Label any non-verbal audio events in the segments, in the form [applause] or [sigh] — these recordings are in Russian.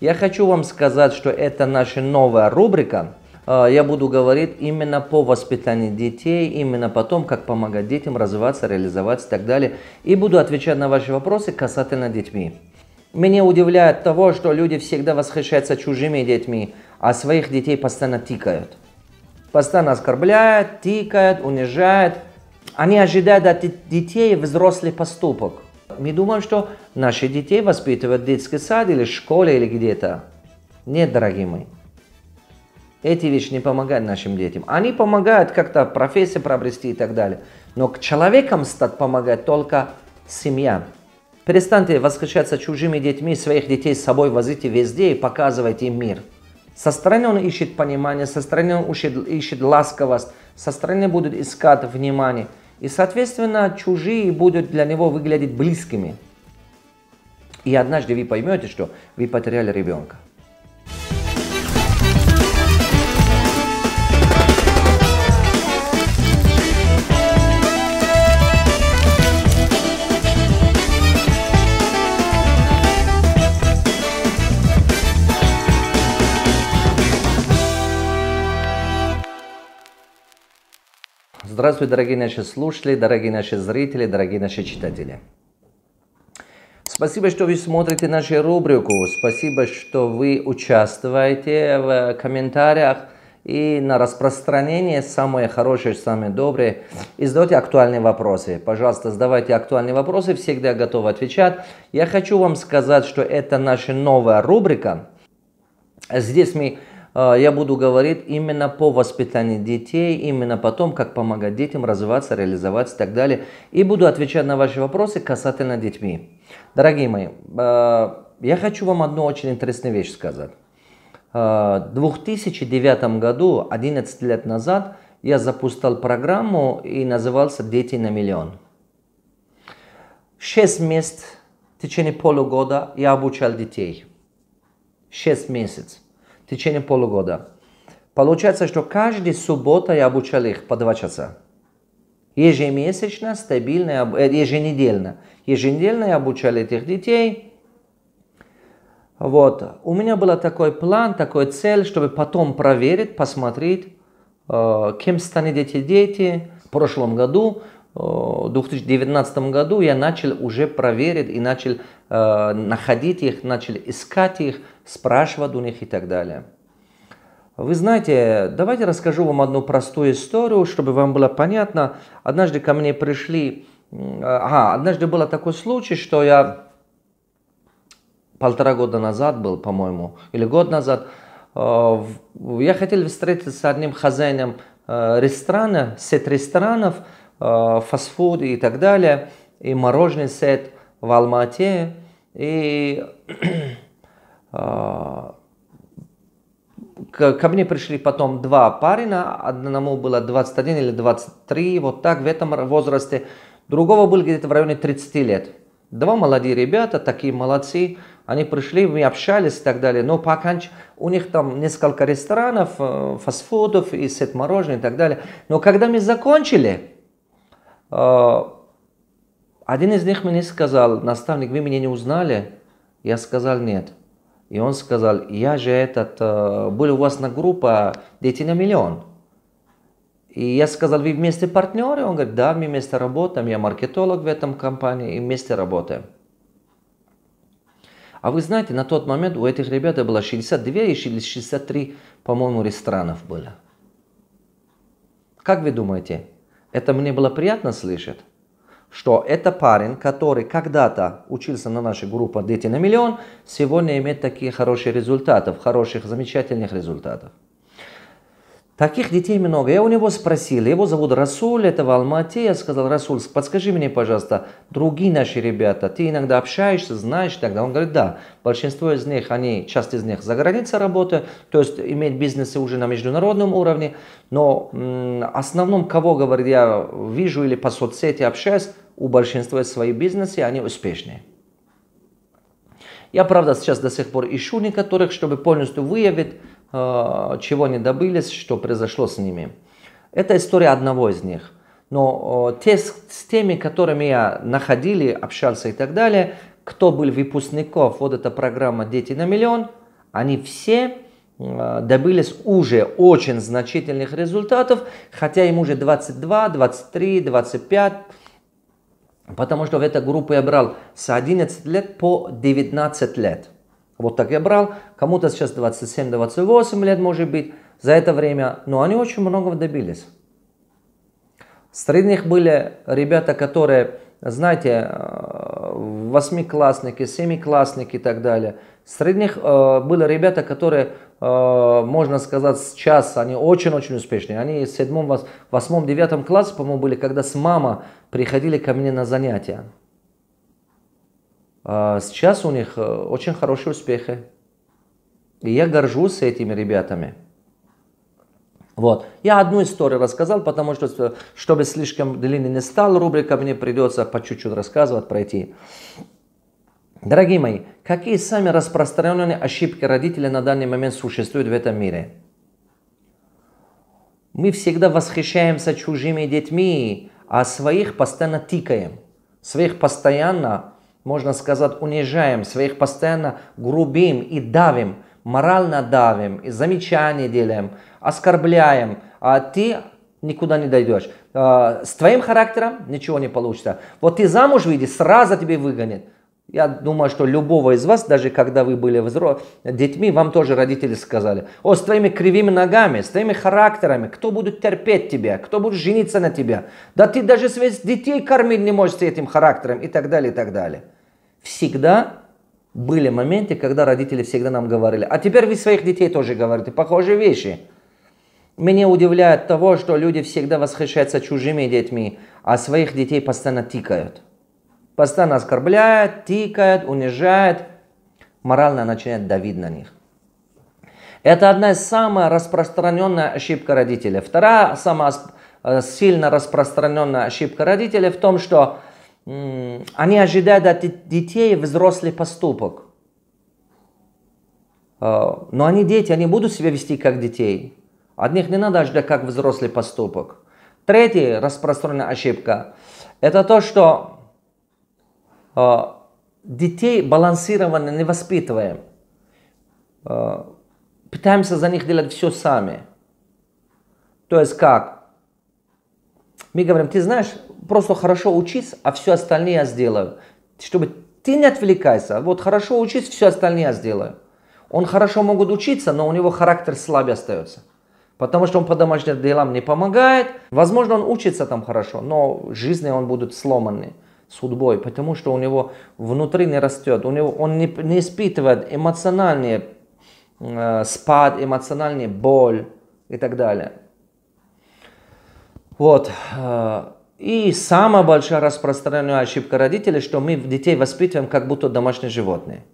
Я хочу вам сказать, что это наша новая рубрика. А, я буду говорить именно по воспитанию детей, именно потом, как помогать детям развиваться, реализоваться и так далее. И буду отвечать на ваши вопросы касательно детьми. Меня удивляет того, что люди всегда восхищаются чужими детьми, а своих детей постоянно тикают. Постоянно оскорбляют, тикают, унижают. Они ожидают от детей взрослый поступок – мы думаем, что наши детей воспитывают в детский сад или школе или где-то. Нет, дорогие мои. Эти вещи не помогают нашим детям. Они помогают как-то профессию приобрести и так далее. Но к человекам стать помогает только семья. Перестаньте восхищаться чужими детьми, своих детей с собой возите везде и показывайте им мир. Со стороны он ищет понимание, со стороны он ищет, ищет ласковость, со стороны будут искать внимание – и, соответственно, чужие будут для него выглядеть близкими. И однажды вы поймете, что вы потеряли ребенка. Здравствуйте, дорогие наши слушатели, дорогие наши зрители, дорогие наши читатели. Спасибо, что вы смотрите нашу рубрику. Спасибо, что вы участвуете в комментариях и на распространение самые хорошие, самые добрые. И задавайте актуальные вопросы. Пожалуйста, задавайте актуальные вопросы, всегда готов отвечать. Я хочу вам сказать, что это наша новая рубрика. Здесь мы а, я буду говорить именно по воспитанию детей, именно потом, как помогать детям развиваться, реализоваться и так далее. И буду отвечать на ваши вопросы касательно детьми. Дорогие мои, а, я хочу вам одну очень интересную вещь сказать. А, в 2009 году, 11 лет назад, я запустил программу и назывался «Дети на миллион». Шесть мест в течение полугода я обучал детей. Шесть месяцев в течение полугода. Получается, что каждый суббота я обучал их по два часа. Ежемесячно, стабильно, э, еженедельно. Еженедельно я обучал этих детей. Вот. У меня был такой план, такой цель, чтобы потом проверить, посмотреть, э, кем станут эти дети. В прошлом году, э, 2019 году, я начал уже проверить и начал э, находить их, начал искать их, спрашивать у них и так далее. Вы знаете, давайте расскажу вам одну простую историю, чтобы вам было понятно. Однажды ко мне пришли, а, однажды был такой случай, что я полтора года назад был, по-моему, или год назад, э, я хотел встретиться с одним хозяином э, ресторана, сет ресторанов, э, фастфуд и так далее, и мороженый сет в Алмате. И Э, ко мне пришли потом два парня, одному было 21 или 23, вот так в этом возрасте, другого был где-то в районе 30 лет. Два молодые ребята, такие молодцы, они пришли, мы общались и так далее, но пока оконч... у них там несколько ресторанов, э, фастфудов и сет мороженое и так далее. Но когда мы закончили, э, один из них мне сказал, наставник, вы меня не узнали? Я сказал, нет. И он сказал, я же этот, э, был у вас на группа «Дети на миллион». И я сказал, вы вместе партнеры? Он говорит, да, мы вместе работаем, я маркетолог в этом компании, и вместе работаем. А вы знаете, на тот момент у этих ребят было 62 или 63, по-моему, ресторанов было. Как вы думаете, это мне было приятно слышать? что это парень, который когда-то учился на нашей группе «Дети на миллион», сегодня имеет такие хорошие результаты, хороших, замечательных результатов. Таких детей много. Я у него спросил, его зовут Расуль, это в Алмате. Я сказал, Расуль, подскажи мне, пожалуйста, другие наши ребята, ты иногда общаешься, знаешь тогда? Он говорит, да, большинство из них, они, часть из них за границей работают, то есть имеют бизнесы уже на международном уровне, но в основном, кого, говорит, я вижу или по соцсети общаюсь, у большинства свои бизнесы, они успешные. Я, правда, сейчас до сих пор ищу некоторых, чтобы полностью выявить, Э, чего они добились, что произошло с ними. Это история одного из них. Но э, те, с теми, которыми я находили, общался и так далее, кто был выпускников вот эта программа «Дети на миллион», они все э, добились уже очень значительных результатов, хотя им уже 22, 23, 25, потому что в этой группу я брал с 11 лет по 19 лет. Вот так я брал. Кому-то сейчас 27-28 лет может быть за это время. Но они очень многого добились. Среди них были ребята, которые, знаете, э, восьмиклассники, семиклассники и так далее. Среди них э, были ребята, которые, э, можно сказать, сейчас они очень-очень успешные. Они в седьмом, восьмом, девятом классе, по-моему, были, когда с мама приходили ко мне на занятия. А, сейчас у них э, очень хорошие успехи. И я горжусь этими ребятами. Вот. Я одну историю рассказал, потому что, э, чтобы слишком длинный не стал рубрика, мне придется по чуть-чуть рассказывать, пройти. Дорогие мои, какие самые распространенные ошибки родителей на данный момент существуют в этом мире? Мы всегда восхищаемся чужими детьми, а своих постоянно тикаем. Своих постоянно можно сказать, унижаем своих постоянно, грубим и давим, морально давим, и замечания делаем, оскорбляем, а ты никуда не дойдешь. А, с твоим характером ничего не получится. Вот ты замуж выйди, сразу тебе выгонят. Я думаю, что любого из вас, даже когда вы были взрослыми, детьми, вам тоже родители сказали, о, с твоими кривыми ногами, с твоими характерами, кто будет терпеть тебя, кто будет жениться на тебя. Да ты даже своих детей кормить не можешь с этим характером и так далее, и так далее всегда были моменты, когда родители всегда нам говорили, а теперь вы своих детей тоже говорите похожие вещи. Меня удивляет того, что люди всегда восхищаются чужими детьми, а своих детей постоянно тикают. Постоянно оскорбляют, тикают, унижают. Морально начинают давить на них. Это одна из самых распространенных ошибок родителей. Вторая самая э, сильно распространенная ошибка родителей в том, что они ожидают от детей взрослый поступок. А, но они дети, они будут себя вести как детей. От них не надо ждать как взрослый поступок. Третья распространенная ошибка – это то, что а, детей балансированно не воспитываем. А, пытаемся за них делать все сами. То есть как? Мы говорим, ты знаешь, просто хорошо учись, а все остальное я сделаю. Чтобы ты не отвлекайся, вот хорошо учись, все остальное я сделаю. Он хорошо может учиться, но у него характер слабый остается. Потому что он по домашним делам не помогает. Возможно, он учится там хорошо, но в жизни он будет сломанный судьбой, потому что у него внутри не растет, у него, он не, не испытывает эмоциональный э, спад, эмоциональный боль и так далее. Вот. Э, и самая большая распространенная ошибка родителей, что мы детей воспитываем как будто домашние животные.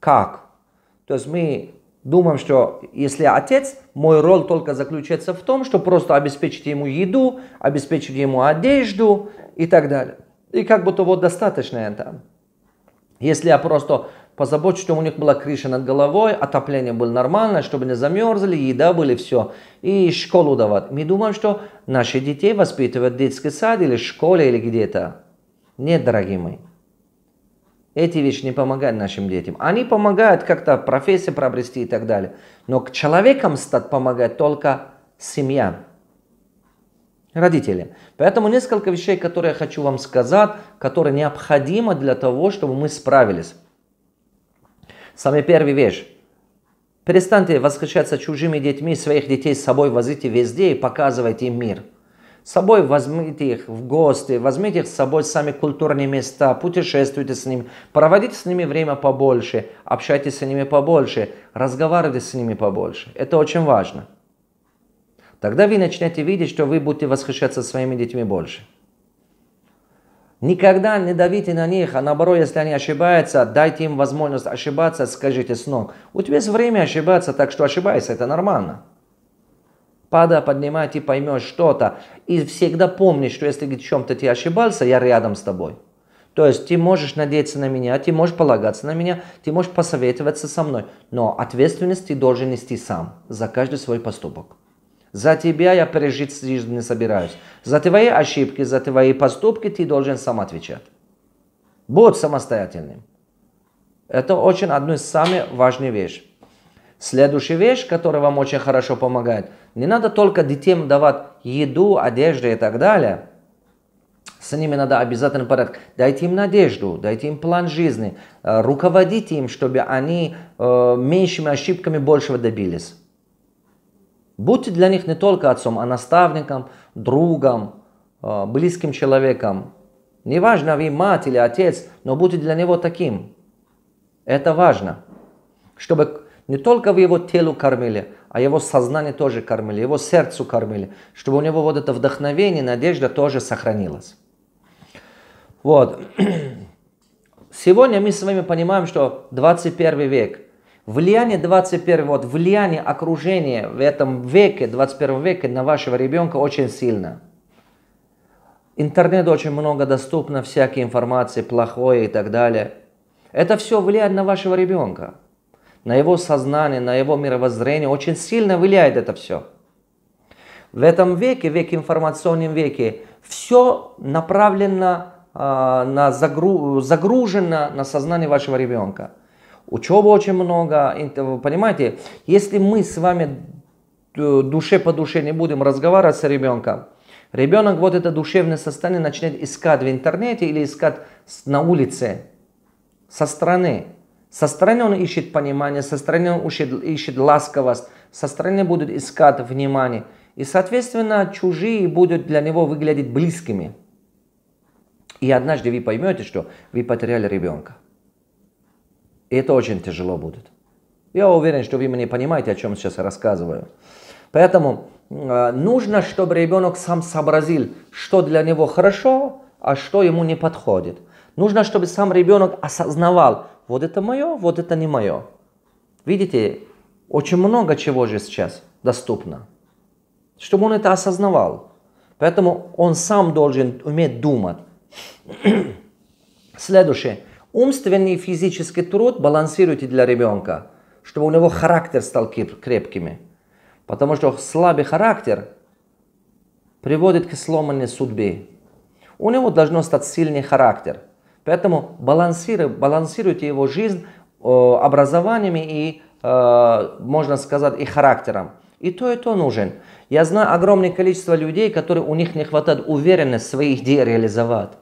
Как? То есть мы думаем, что если отец, мой роль только заключается в том, что просто обеспечить ему еду, обеспечить ему одежду и так далее. И как будто вот достаточно это. Если я просто позаботиться, чтобы у них была крыша над головой, отопление было нормальное, чтобы не замерзли, еда были, все. И школу давать. Мы думаем, что наши детей воспитывают в детский сад или в школе или где-то. Нет, дорогие мои. Эти вещи не помогают нашим детям. Они помогают как-то профессии приобрести и так далее. Но к человекам стать помогает только семья, родители. Поэтому несколько вещей, которые я хочу вам сказать, которые необходимы для того, чтобы мы справились. Самая первая вещь. Перестаньте восхищаться чужими детьми, своих детей с собой возите везде и показывайте им мир. С собой возьмите их в гости, возьмите их с собой в сами культурные места, путешествуйте с ними, проводите с ними время побольше, общайтесь с ними побольше, разговаривайте с ними побольше. Это очень важно. Тогда вы начнете видеть, что вы будете восхищаться своими детьми больше. Никогда не давите на них, а наоборот, если они ошибаются, дайте им возможность ошибаться, скажите с ног. У тебя есть время ошибаться, так что ошибайся, это нормально. Падая, поднимай, ты поймешь что-то. И всегда помни, что если в чем-то ты ошибался, я рядом с тобой. То есть ты можешь надеяться на меня, ты можешь полагаться на меня, ты можешь посоветоваться со мной. Но ответственность ты должен нести сам за каждый свой поступок. За тебя я пережить не собираюсь. За твои ошибки, за твои поступки ты должен сам отвечать. Будь самостоятельным. Это очень одна из самых важных вещей. Следующая вещь, которая вам очень хорошо помогает, не надо только детям давать еду, одежду и так далее. С ними надо обязательно порядок. Дайте им надежду, дайте им план жизни, э, руководите им, чтобы они э, меньшими ошибками большего добились. Будьте для них не только отцом, а наставником, другом, э, близким человеком. Неважно, вы мать или отец, но будьте для него таким. Это важно, чтобы не только вы его телу кормили, а его сознание тоже кормили, его сердцу кормили, чтобы у него вот это вдохновение, надежда тоже сохранилась. Вот. [clears throat] Сегодня мы с вами понимаем, что 21 век – Влияние 21, вот влияние окружения в этом веке, 21 веке на вашего ребенка очень сильно. Интернет очень много доступно, всякие информации, плохое и так далее. Это все влияет на вашего ребенка, на его сознание, на его мировоззрение. Очень сильно влияет это все. В этом веке, веке информационном веке, все направлено, э, на загру, загружено на сознание вашего ребенка учебы очень много, понимаете, если мы с вами э, душе по душе не будем разговаривать с ребенком, ребенок вот это душевное состояние начинает искать в интернете или искать на улице, со стороны. Со стороны он ищет понимание, со стороны он ищет, ищет ласковость, со стороны будет искать внимание. И, соответственно, чужие будут для него выглядеть близкими. И однажды вы поймете, что вы потеряли ребенка. И это очень тяжело будет. Я уверен, что вы меня понимаете, о чем сейчас я рассказываю. Поэтому э, нужно, чтобы ребенок сам сообразил, что для него хорошо, а что ему не подходит. Нужно, чтобы сам ребенок осознавал, вот это мое, вот это не мое. Видите, очень много чего же сейчас доступно. Чтобы он это осознавал. Поэтому он сам должен уметь думать. [clears throat] Следующее. Умственный и физический труд балансируйте для ребенка, чтобы у него характер стал крепкими. Потому что слабый характер приводит к сломанной судьбе. У него должно стать сильный характер. Поэтому балансируйте, балансируйте его жизнь э, образованиями и, э, можно сказать, и характером. И то, и то нужен. Я знаю огромное количество людей, которые у них не хватает уверенности своих идей реализовать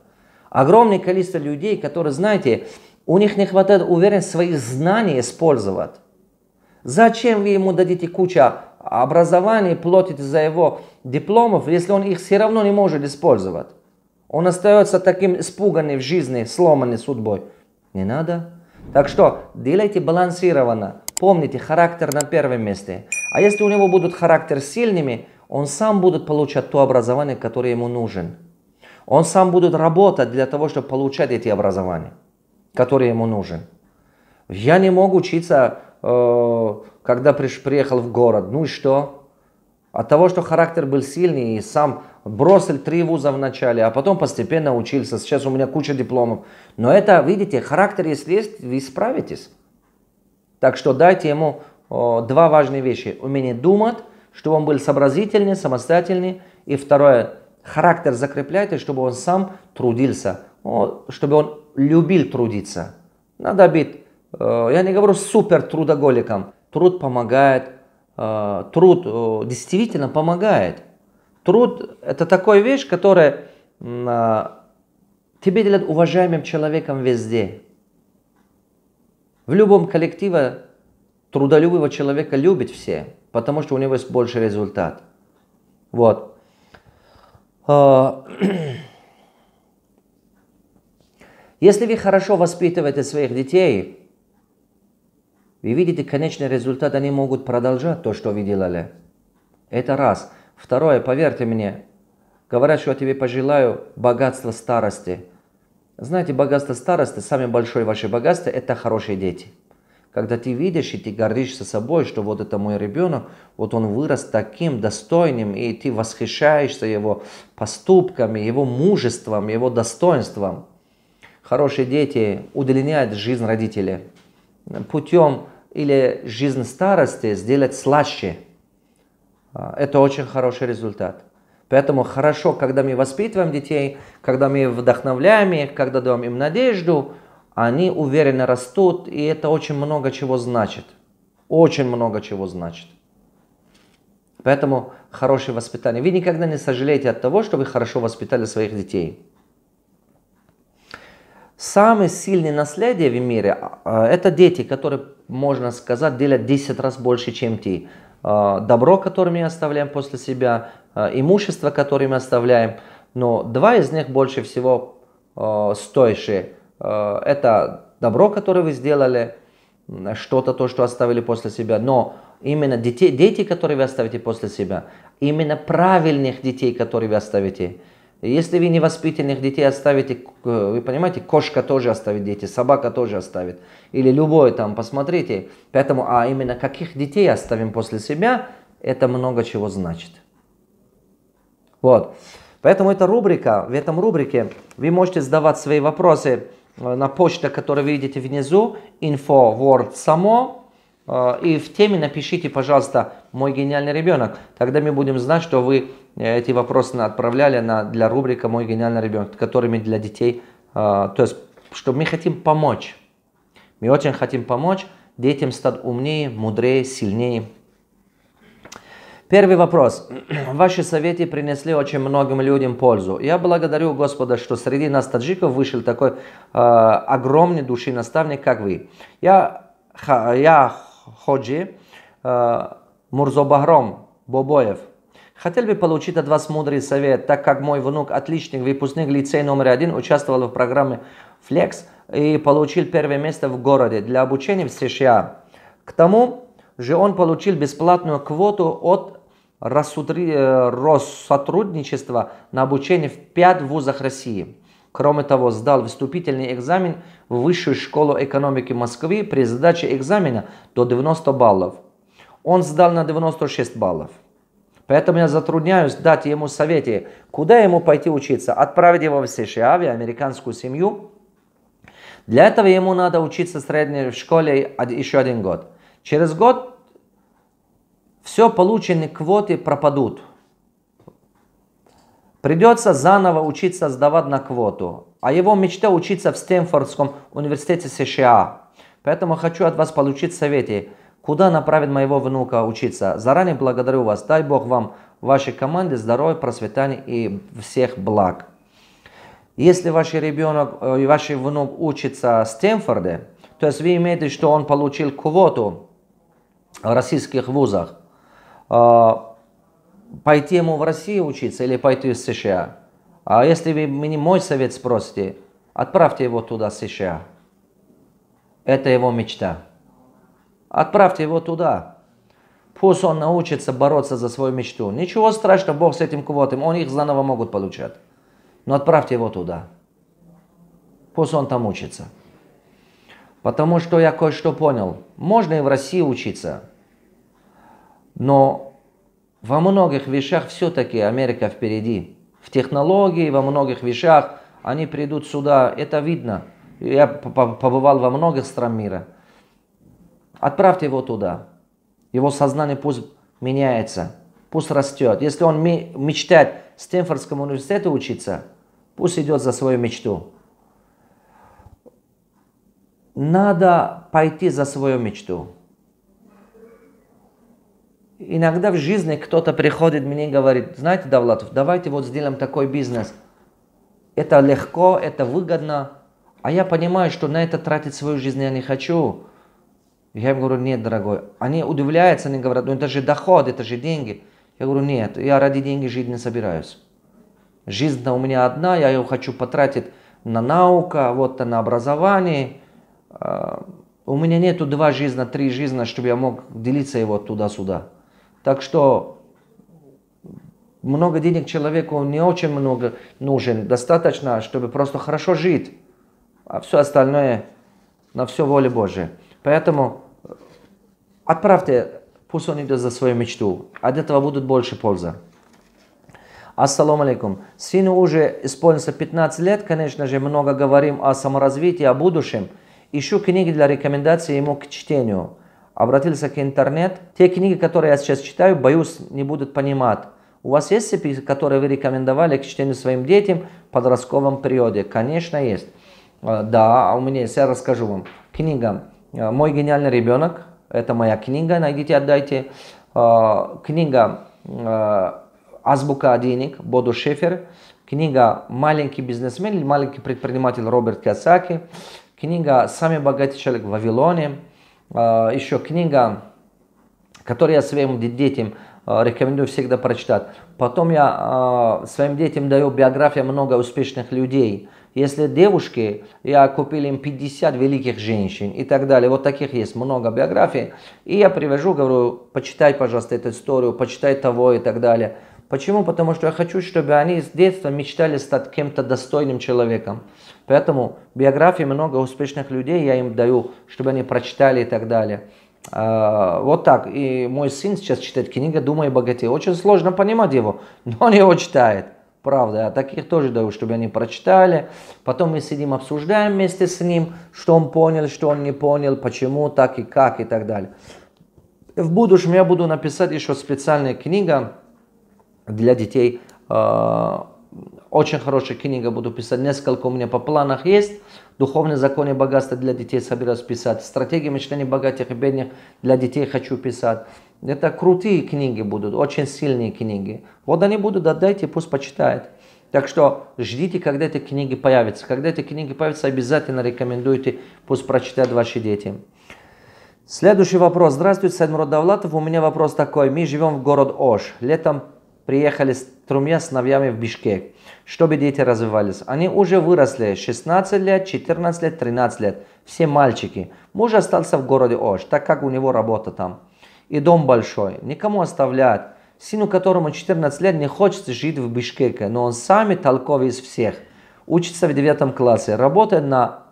огромное количество людей, которые, знаете, у них не хватает уверенности свои знания использовать. Зачем вы ему дадите куча образования, платите за его дипломов, если он их все равно не может использовать? Он остается таким испуганным в жизни, сломанный судьбой. Не надо. Так что делайте балансированно. Помните, характер на первом месте. А если у него будут характер сильными, он сам будет получать то образование, которое ему нужен. Он сам будет работать для того, чтобы получать эти образования, которые ему нужны. Я не мог учиться, э, когда приехал в город. Ну и что? От того, что характер был сильный и сам бросил три вуза в начале, а потом постепенно учился. Сейчас у меня куча дипломов. Но это, видите, характер, если есть, вы справитесь. Так что дайте ему о, э, два важные вещи. Умение думать, чтобы он был сообразительный, самостоятельный. И второе, характер закрепляйте, чтобы он сам трудился, чтобы он любил трудиться. Надо быть, э, я не говорю супер трудоголиком, труд помогает, э, труд э, действительно помогает. Труд – это такая вещь, которая тебе делает уважаемым человеком везде. В любом коллективе трудолюбивого человека любят все, потому что у него есть больше результат. Вот. А, [clears throat] если вы хорошо воспитываете своих детей, вы видите конечный результат, они могут продолжать то, что вы делали. Это раз. Второе, поверьте мне, говорят, что я тебе пожелаю богатства старости. Знаете, богатство старости, самое большое ваше богатство – это хорошие дети – когда ты видишь и ты гордишься собой, что вот это мой ребенок, вот он вырос таким достойным, и ты восхищаешься его поступками, его мужеством, его достоинством. Хорошие дети удлиняют жизнь родителей путем или жизнь старости сделать слаще. А, это очень хороший результат. Поэтому хорошо, когда мы воспитываем детей, когда мы вдохновляем их, когда даем им надежду – они уверенно растут, и это очень много чего значит. Очень много чего значит. Поэтому хорошее воспитание. Вы никогда не сожалеете от того, что вы хорошо воспитали своих детей. Самые сильные наследия в мире а, – а, это дети, которые, можно сказать, делят 10 раз больше, чем ты. А, добро, которое мы оставляем после себя, имущество, которое мы оставляем. Но два из них больше всего стоящие. Э, это добро, которое вы сделали, что-то, то, что оставили после себя. Но именно дети, дети, которые вы оставите после себя, именно правильных детей, которые вы оставите. Если вы невоспитанных детей оставите, э, вы понимаете, кошка тоже оставит дети, собака тоже оставит. Или любое там, посмотрите. Поэтому, а именно каких детей оставим после себя, это много чего значит. Вот. Поэтому эта рубрика, в этом рубрике вы можете задавать свои вопросы, Э, на почту, которую вы видите внизу, info word само, и в теме напишите, пожалуйста, «Мой гениальный ребенок». Тогда мы будем знать, что вы э, эти вопросы отправляли на, для рубрика «Мой гениальный ребенок», которыми для детей, э, то есть, что мы хотим помочь. Мы очень хотим помочь детям стать умнее, мудрее, сильнее, Первый вопрос. [clears throat] Ваши советы принесли очень многим людям пользу. Я благодарю Господа, что среди нас, таджиков, вышел такой э, огромный души наставник, как вы. Я, ха, я Ходжи э, Мурзобахром Бобоев. Хотел бы получить от вас мудрый совет, так как мой внук, отличник, выпускник лицей номер один, участвовал в программе Флекс и получил первое место в городе для обучения в США. К тому же он получил бесплатную квоту от э, Россотрудничества на обучение в пять вузах России. Кроме того, сдал вступительный экзамен в Высшую школу экономики Москвы при сдаче экзамена до 90 баллов. Он сдал на 96 баллов. Поэтому я затрудняюсь дать ему совете, куда ему пойти учиться. Отправить его в США, в американскую семью. Для этого ему надо учиться в средней школе еще один год. Через год все полученные квоты пропадут. Придется заново учиться сдавать на квоту. А его мечта учиться в Стэнфордском университете США. Поэтому хочу от вас получить советы, куда направить моего внука учиться. Заранее благодарю вас. Дай Бог вам, вашей команде, здоровья, процветания и всех благ. Если ваш ребенок, и э, ваш внук учится в Стэнфорде, то есть вы имеете, что он получил квоту российских вузах, а, пойти ему в Россию учиться или пойти из США? А если вы мне мой совет спросите, отправьте его туда, США. Это его мечта. Отправьте его туда. Пусть он научится бороться за свою мечту. Ничего страшного, Бог с этим квотом, он их заново могут получать. Но отправьте его туда. Пусть он там учится. Потому что я кое-что понял. Можно и в России учиться, но во многих вещах все-таки Америка впереди. В технологии, во многих вещах они придут сюда, это видно. Я побывал во многих стран мира. Отправьте его туда. Его сознание пусть меняется, пусть растет. Если он мечтает Стэнфордскому университету учиться, пусть идет за свою мечту надо пойти за свою мечту. Иногда в жизни кто-то приходит мне и говорит, знаете, Давлатов, давайте вот сделаем такой бизнес. Это легко, это выгодно, а я понимаю, что на это тратить свою жизнь я не хочу. Я им говорю, нет, дорогой. Они удивляются, они говорят, ну это же доход, это же деньги. Я говорю, нет, я ради денег жить не собираюсь. жизнь у меня одна, я ее хочу потратить на науку, вот на образование – а, у меня нету два жизни, три жизни, чтобы я мог делиться его туда-сюда. Так что много денег человеку не очень много нужен. Достаточно, чтобы просто хорошо жить. А все остальное на все воле Божьей. Поэтому э, отправьте, пусть он идет за свою мечту. От этого будут больше пользы. Ассаламу алейкум. Сыну уже исполнится 15 лет, конечно же, много говорим о саморазвитии, о будущем – ищу книги для рекомендации ему к чтению. Обратился к интернет. Те книги, которые я сейчас читаю, боюсь, не будут понимать. У вас есть список, которые вы рекомендовали к чтению своим детям в подростковом периоде? Конечно, есть. А, да, а у меня есть, я расскажу вам. Книга а, «Мой гениальный ребенок». Это моя книга, найдите, отдайте. Книга «Азбука денег» Боду Шефер. Книга «Маленький бизнесмен» или «Маленький предприниматель» Роберт Киосаки книга «Самый богатый человек в Вавилоне», а, еще книга, которую я своим детям а, рекомендую всегда прочитать. Потом я а, своим детям даю биографию много успешных людей. Если девушки, я купил им 50 великих женщин и так далее. Вот таких есть много биографий. И я привожу, говорю, почитай, пожалуйста, эту историю, почитай того и так далее. Почему? Потому что я хочу, чтобы они с детства мечтали стать кем-то достойным человеком. Поэтому биографии много успешных людей я им даю, чтобы они прочитали и так далее. А, вот так. И мой сын сейчас читает книгу «Думай богатей». Очень сложно понимать его, но он его читает. Правда, а таких тоже даю, чтобы они прочитали. Потом мы сидим, обсуждаем вместе с ним, что он понял, что он не понял, почему так и как и так далее. В будущем я буду написать еще специальную книгу для детей а, очень хорошая книга, буду писать. Несколько у меня по планах есть. Духовные законы богатства для детей собираюсь писать. Стратегии мечтаний богатых и бедных для детей хочу писать. Это крутые книги будут, очень сильные книги. Вот они будут, отдайте, пусть почитает. Так что ждите, когда эти книги появятся. Когда эти книги появятся, обязательно рекомендуйте, пусть прочитают ваши дети. Следующий вопрос. Здравствуйте, Сайдмурод Давлатов. У меня вопрос такой. Мы живем в город Ош. Летом приехали с тремя сыновьями в Бишкек, чтобы дети развивались. Они уже выросли 16 лет, 14 лет, 13 лет. Все мальчики. Муж остался в городе Ош, так как у него работа там. И дом большой. Никому оставлять. Сыну, которому 14 лет, не хочется жить в Бишкеке, но он самый толковый из всех. Учится в 9 классе, работает на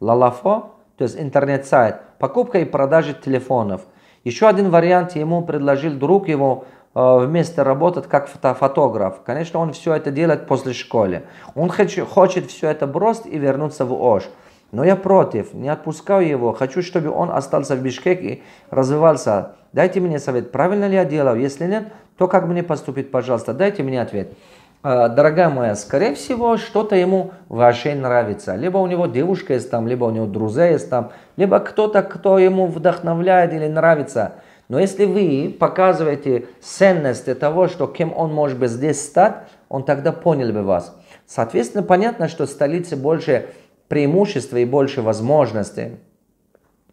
Лалафо, то есть интернет-сайт, покупка и продажа телефонов. Еще один вариант ему предложил друг его, Э, вместе работать как фотограф. Конечно, он все это делает после школы. Он хочет, все это бросить и вернуться в Ош. Но я против, не отпускаю его. Хочу, чтобы он остался в Бишкеке и развивался. Дайте мне совет, правильно ли я делал? Если нет, то как мне поступить, пожалуйста? Дайте мне ответ. Э, дорогая моя, скорее всего, что-то ему вообще нравится. Либо у него девушка есть там, либо у него друзья есть там, либо кто-то, кто ему вдохновляет или нравится – но если вы показываете ценность того, что кем он может бы здесь стать, он тогда понял бы вас. Соответственно, понятно, что столице больше преимущества и больше возможностей.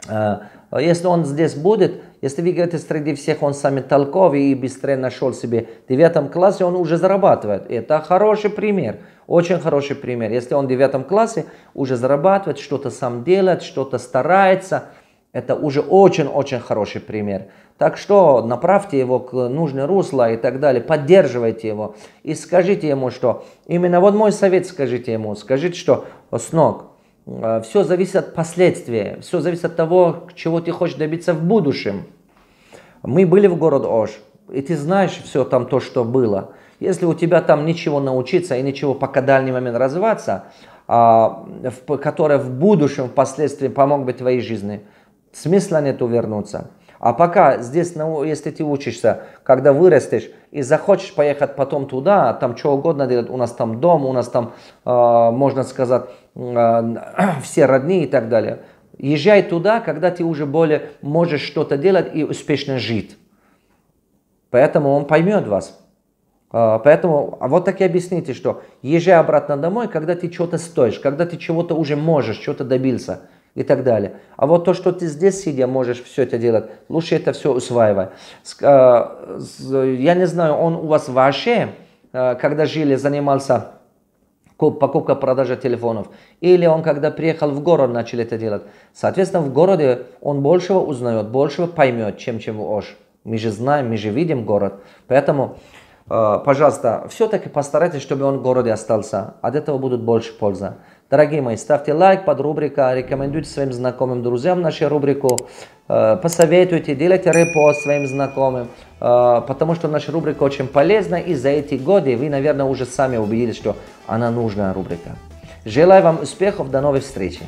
А, если он здесь будет, если вы говорите, среди всех он самый толковый и быстрее нашел себе в девятом классе, он уже зарабатывает. Это хороший пример, очень хороший пример. Если он в девятом классе уже зарабатывает, что-то сам делает, что-то старается, это уже очень-очень хороший пример. Так что направьте его к э, нужной русло и так далее, поддерживайте его и скажите ему, что именно вот мой совет скажите ему, скажите, что э, с ног, э, все зависит от последствий, все зависит от того, чего ты хочешь добиться в будущем. Мы были в город Ош, и ты знаешь все там то, что было. Если у тебя там ничего научиться и ничего пока дальний момент развиваться, а, которое в будущем впоследствии помог бы твоей жизни, смысла нету вернуться. А пока здесь, если ты учишься, когда вырастешь и захочешь поехать потом туда, там что угодно делать, у нас там дом, у нас там, э, можно сказать, э, [clears throat] все родные и так далее. Езжай туда, когда ты уже более можешь что-то делать и успешно жить. Поэтому он поймет вас. А, поэтому вот так и объясните, что езжай обратно домой, когда ты что-то стоишь, когда ты чего-то уже можешь, что-то добился и так далее. А вот то, что ты здесь сидя можешь все это делать, лучше это все усваивай. Э, я не знаю, он у вас вообще, э, когда жили, занимался покупка-продажа телефонов. Или он, когда приехал в город, начал это делать. Соответственно, в городе он большего узнает, большего поймет, чем чем уж. Мы же знаем, мы же видим город. Поэтому, э, пожалуйста, все-таки постарайтесь, чтобы он в городе остался. От этого будет больше польза. Дорогие мои, ставьте лайк под рубрика, рекомендуйте своим знакомым, друзьям нашу рубрику, э, посоветуйте, делайте репост своим знакомым, э, потому что наша рубрика очень полезна, и за эти годы вы, наверное, уже сами убедились, что она нужная рубрика. Желаю вам успехов, до новых встреч!